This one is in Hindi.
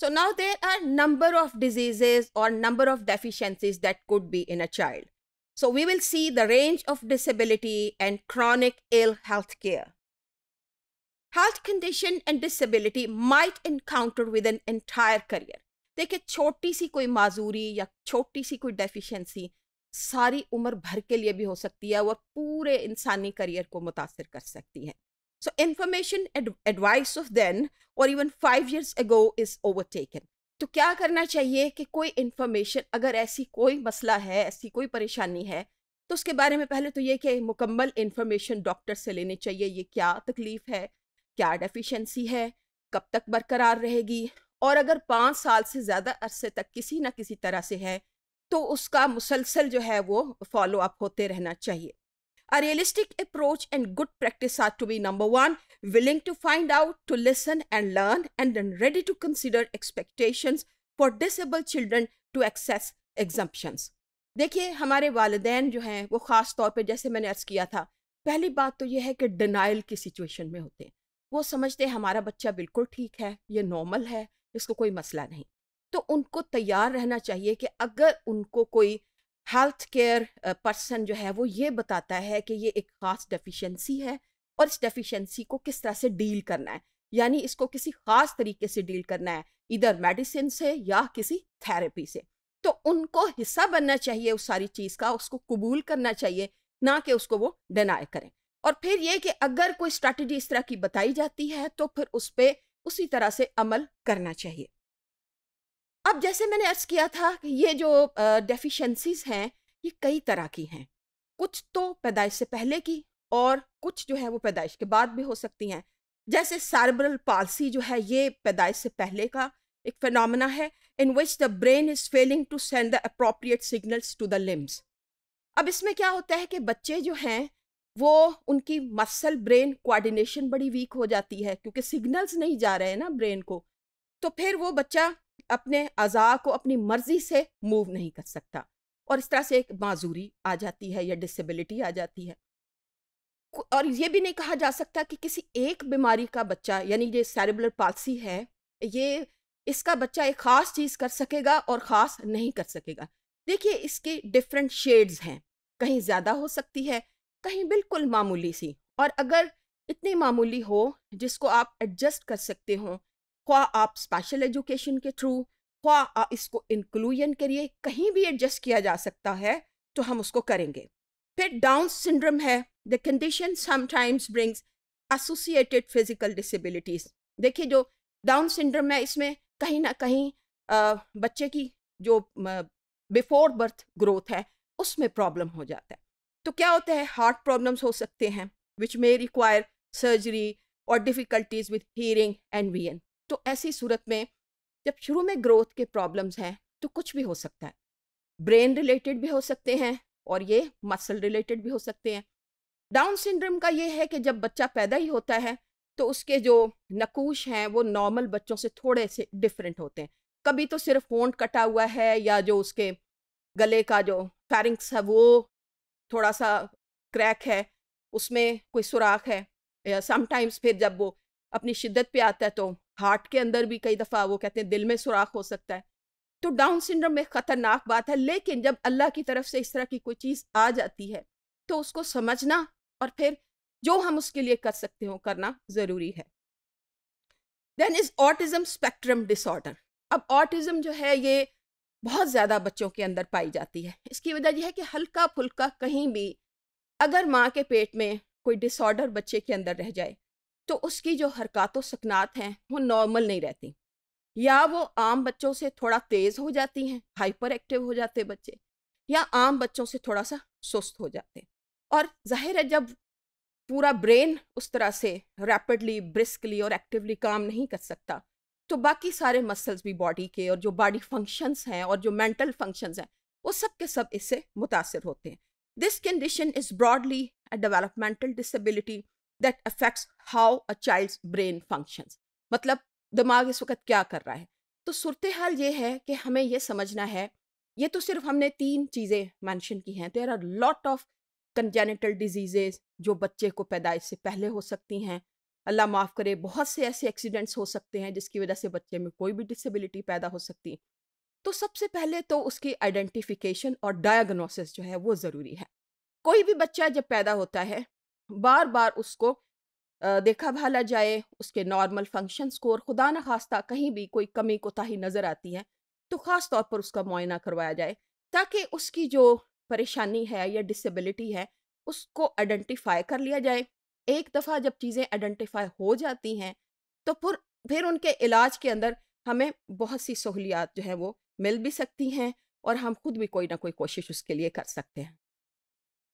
So now there are number of diseases or number of deficiencies that could be in a child. So we will see the range of disability and chronic ill health care. Health condition and disability might encounter with an entire career. देखिए छोटी सी कोई माजूरी या छोटी सी कोई डेफिशिएंसी सारी उम्र भर के लिए भी हो सकती है और पूरे इंसानी करियर को मुतासर कर सकती है So information ad advice of then or even five years ago is overtaken. तो क्या करना चाहिए कि कोई इन्फॉर्मेशन अगर ऐसी कोई मसला है ऐसी कोई परेशानी है तो उसके बारे में पहले तो ये कि मुकम्मल इन्फॉर्मेशन डॉक्टर से लेनी चाहिए ये क्या तकलीफ़ है क्या डेफिशिएंसी है कब तक बरकरार रहेगी और अगर पाँच साल से ज़्यादा अरसे तक किसी ना किसी तरह से है तो उसका मुसलसल जो है वो फॉलो अप होते रहना चाहिए A realistic approach and good practice are to be number one, willing to find out, to listen and learn, and then ready to consider expectations for disabled children to access exemptions. देखिए हमारे वालदेन जो हैं वो ख़ास तौर पे जैसे मैंने अर्ज़ किया था पहली बात तो ये है कि डिनाइल की सिचुएशन में होते हैं वो समझते हैं हमारा बच्चा बिल्कुल ठीक है ये नॉर्मल है इसको कोई मसला नहीं तो उनको तैयार रहना चाहिए कि अगर उनको कोई हेल्थ केयर पर्सन जो है वो ये बताता है कि ये एक ख़ास डेफिशिएंसी है और इस डेफिशिएंसी को किस तरह से डील करना है यानी इसको किसी ख़ास तरीके से डील करना है इधर मेडिसिन से या किसी थेरेपी से तो उनको हिस्सा बनना चाहिए उस सारी चीज़ का उसको कबूल करना चाहिए ना कि उसको वो डिनाई करें और फिर ये कि अगर कोई स्ट्रैटेजी इस तरह की बताई जाती है तो फिर उस पर उसी तरह से अमल करना चाहिए अब जैसे मैंने अर्ज किया था कि ये जो डेफिशिएंसीज हैं ये कई तरह की हैं कुछ तो पैदाइश से पहले की और कुछ जो है वो पैदाइश के बाद भी हो सकती हैं जैसे सार्बरल पालसी जो है ये पैदाइश से पहले का एक फिनोमेना है in which the brain is failing to send the appropriate signals to the limbs अब इसमें क्या होता है कि बच्चे जो हैं वो उनकी मसल ब्रेन कोऑर्डिनेशन बड़ी वीक हो जाती है क्योंकि सिग्नल्स नहीं जा रहे हैं ना ब्रेन को तो फिर वो बच्चा अपने अज़ा को अपनी मर्जी से मूव नहीं कर सकता और इस तरह से एक माजूरी आ जाती है या डिसेबिलिटी आ जाती है और ये भी नहीं कहा जा सकता कि किसी एक बीमारी का बच्चा यानी ये सैरबुलर पालसी है ये इसका बच्चा एक ख़ास चीज़ कर सकेगा और ख़ास नहीं कर सकेगा देखिए इसके डिफरेंट शेड्स हैं कहीं ज़्यादा हो सकती है कहीं बिल्कुल मामूली सी और अगर इतनी मामूली हो जिसको आप एडजस्ट कर सकते हो ख्वा आप स्पेशल एजुकेशन के थ्रू ख्वा इसको इंक्लूजन के लिए कहीं भी एडजस्ट किया जा सकता है तो हम उसको करेंगे फिर डाउन सिंड्रम है the condition sometimes brings associated physical disabilities देखिए जो डाउन सिंड्रम है इसमें कहीं ना कहीं आ, बच्चे की जो बिफोर बर्थ ग्रोथ है उसमें प्रॉब्लम हो जाता है तो क्या होता है हार्ट प्रॉब्लम्स हो सकते हैं विच मे रिक्वायर सर्जरी और difficulties with hearing and vision तो ऐसी सूरत में जब शुरू में ग्रोथ के प्रॉब्लम्स हैं तो कुछ भी हो सकता है ब्रेन रिलेटेड भी हो सकते हैं और ये मसल रिलेटेड भी हो सकते हैं डाउन सिंड्रोम का ये है कि जब बच्चा पैदा ही होता है तो उसके जो नकूश हैं वो नॉर्मल बच्चों से थोड़े से डिफरेंट होते हैं कभी तो सिर्फ होंड कटा हुआ है या जो उसके गले का जो फैरिंग्स है वो थोड़ा सा क्रैक है उसमें कोई सुराख है या समटाइम्स फिर जब वो अपनी शिद्दत पे आता है तो हार्ट के अंदर भी कई दफ़ा वो कहते हैं दिल में सुराख हो सकता है तो डाउन सिंड्रोम में ख़तरनाक बात है लेकिन जब अल्लाह की तरफ से इस तरह की कोई चीज़ आ जाती है तो उसको समझना और फिर जो हम उसके लिए कर सकते हो करना ज़रूरी है then is autism spectrum disorder अब ऑटिज़म जो है ये बहुत ज़्यादा बच्चों के अंदर पाई जाती है इसकी वजह यह है कि हल्का फुल्का कहीं भी अगर माँ के पेट में कोई डिसऑर्डर बच्चे के अंदर रह जाए तो उसकी जो हरकत सकनात हैं वो नॉर्मल नहीं रहती या वो आम बच्चों से थोड़ा तेज़ हो जाती हैं हाइपर एक्टिव हो जाते बच्चे या आम बच्चों से थोड़ा सा सुस्त हो जाते और जाहिर है जब पूरा ब्रेन उस तरह से रैपिडली ब्रिस्कली और एक्टिवली काम नहीं कर सकता तो बाकी सारे मसल्स भी बॉडी के और जो बॉडी फंक्शंस हैं और जो मेंटल फंक्शंस हैं वो सब के सब इससे मुतासर होते हैं this condition is broadly a developmental disability that affects how a child's brain functions मतलब दिमाग इस वक्त क्या कर रहा है तो सूरत हाल ये है कि हमें यह समझना है ये तो सिर्फ हमने तीन चीज़ें मैंशन की हैं there are lot of congenital diseases जो बच्चे को पैदाइश से पहले हो सकती हैं अल्लाह माफ़ करे बहुत से ऐसे एक्सीडेंट्स हो सकते हैं जिसकी वजह से बच्चे में कोई भी डिसेबिलिटी पैदा हो सकती है तो सबसे पहले तो उसकी आइडेंटिफिकेशन और डायग्नोसिस जो है वो ज़रूरी है कोई भी बच्चा जब पैदा होता है बार बार उसको देखा भाला जाए उसके नॉर्मल फंक्शन को और खुदा न खास्ता कहीं भी कोई कमी कोताही नज़र आती है तो ख़ास तौर पर उसका मुआयना करवाया जाए ताकि उसकी जो परेशानी है या डिसेबिलिटी है उसको आइडेंटिफाई कर लिया जाए एक दफ़ा जब चीज़ें आइडेंटिफाई हो जाती हैं तो फिर फिर उनके इलाज के अंदर हमें बहुत सी सहूलियात जो है वो मिल भी सकती हैं और हम खुद भी कोई ना कोई कोशिश उसके लिए कर सकते हैं